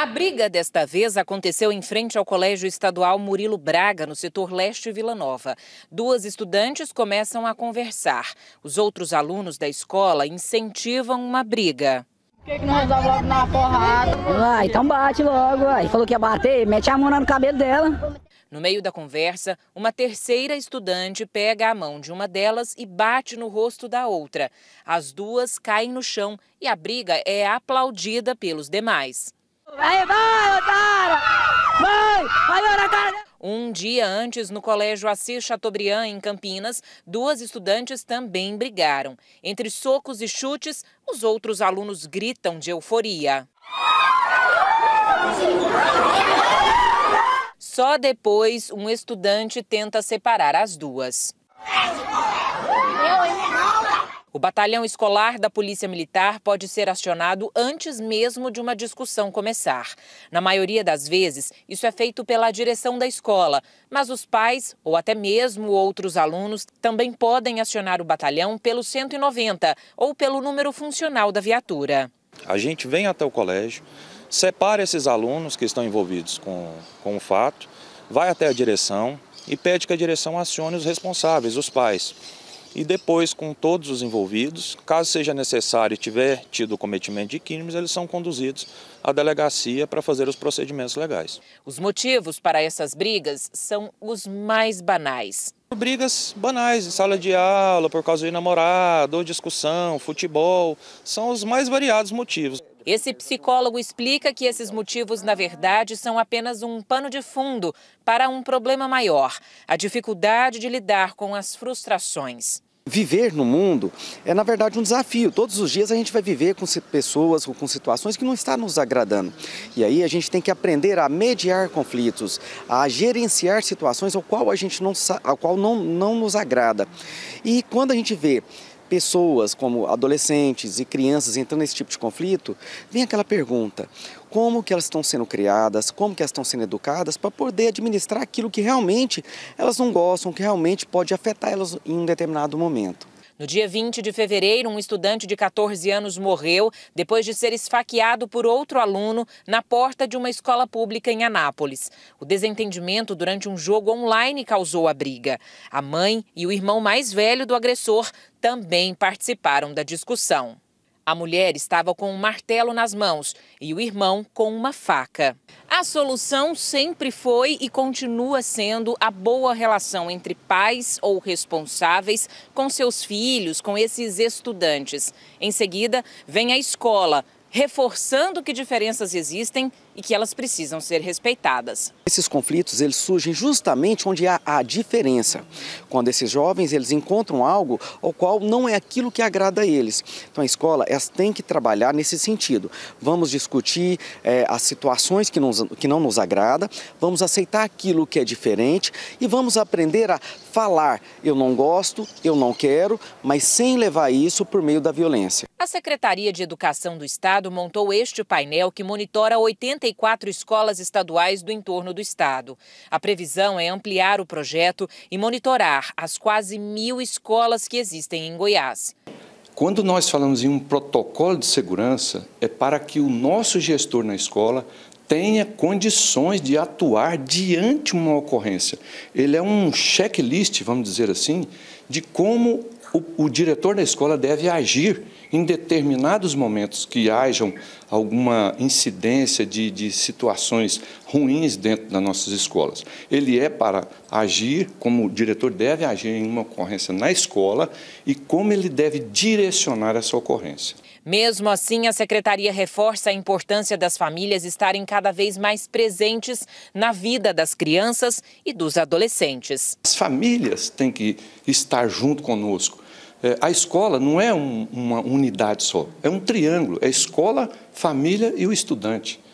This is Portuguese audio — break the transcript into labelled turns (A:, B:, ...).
A: A briga desta vez aconteceu em frente ao Colégio Estadual Murilo Braga, no setor leste Vila Nova. Duas estudantes começam a conversar. Os outros alunos da escola incentivam uma briga.
B: Por que, na porrada?
A: Vai, então bate logo, vai. Falou que ia bater, mete a mão no cabelo dela. No meio da conversa, uma terceira estudante pega a mão de uma delas e bate no rosto da outra. As duas caem no chão e a briga é aplaudida pelos demais. Vai, vai, otário! Vai! Vai, olha a cara Um dia antes, no colégio Assis Chateaubriand, em Campinas, duas estudantes também brigaram. Entre socos e chutes, os outros alunos gritam de euforia. Só depois, um estudante tenta separar as duas. Eu, eu, o batalhão escolar da Polícia Militar pode ser acionado antes mesmo de uma discussão começar. Na maioria das vezes, isso é feito pela direção da escola, mas os pais ou até mesmo outros alunos também podem acionar o batalhão pelo 190 ou pelo número funcional da viatura.
C: A gente vem até o colégio, separa esses alunos que estão envolvidos com, com o fato, vai até a direção e pede que a direção acione os responsáveis, os pais e depois com todos os envolvidos, caso seja necessário e tiver tido cometimento de crimes, eles são conduzidos à delegacia para fazer os procedimentos legais.
A: Os motivos para essas brigas são os mais banais.
C: Brigas banais, em sala de aula, por causa de namorado, ou discussão, futebol, são os mais variados motivos.
A: Esse psicólogo explica que esses motivos, na verdade, são apenas um pano de fundo para um problema maior: a dificuldade de lidar com as frustrações.
B: Viver no mundo é, na verdade, um desafio. Todos os dias a gente vai viver com pessoas, com situações que não estão nos agradando. E aí a gente tem que aprender a mediar conflitos, a gerenciar situações ao qual a gente não, ao qual não, não nos agrada. E quando a gente vê pessoas como adolescentes e crianças entrando nesse tipo de conflito, vem aquela pergunta: como que elas estão sendo criadas, como que elas estão sendo educadas para poder administrar aquilo que realmente elas não gostam, que realmente pode afetar elas em um determinado momento.
A: No dia 20 de fevereiro, um estudante de 14 anos morreu depois de ser esfaqueado por outro aluno na porta de uma escola pública em Anápolis. O desentendimento durante um jogo online causou a briga. A mãe e o irmão mais velho do agressor também participaram da discussão. A mulher estava com um martelo nas mãos e o irmão com uma faca. A solução sempre foi e continua sendo a boa relação entre pais ou responsáveis com seus filhos, com esses estudantes. Em seguida, vem a escola, reforçando que diferenças existem e que elas precisam ser respeitadas.
B: Esses conflitos eles surgem justamente onde há a diferença, quando esses jovens eles encontram algo ao qual não é aquilo que agrada a eles. Então a escola elas tem que trabalhar nesse sentido. Vamos discutir é, as situações que, nos, que não nos agrada, vamos aceitar aquilo que é diferente e vamos aprender a falar eu não gosto, eu não quero, mas sem levar isso por meio da violência.
A: A Secretaria de Educação do Estado montou este painel que monitora 80 54 escolas estaduais do entorno do estado. A previsão é ampliar o projeto e monitorar as quase mil escolas que existem em Goiás. Quando
D: nós falamos em um protocolo de segurança, é para que o nosso gestor na escola tenha condições de atuar diante uma ocorrência. Ele é um checklist, vamos dizer assim, de como o, o, diretor da escola deve agir em determinados momentos que hajam alguma incidência de, de situações ruins dentro das nossas escolas. Ele é para agir, como o diretor deve agir em uma ocorrência na escola e como ele deve direcionar essa ocorrência.
A: Mesmo assim, a secretaria reforça a importância das famílias estarem cada vez mais presentes na vida das crianças e dos adolescentes.
D: As famílias têm que estar junto conosco. É, a escola não é um, uma unidade só, é um triângulo: é escola, família e o estudante.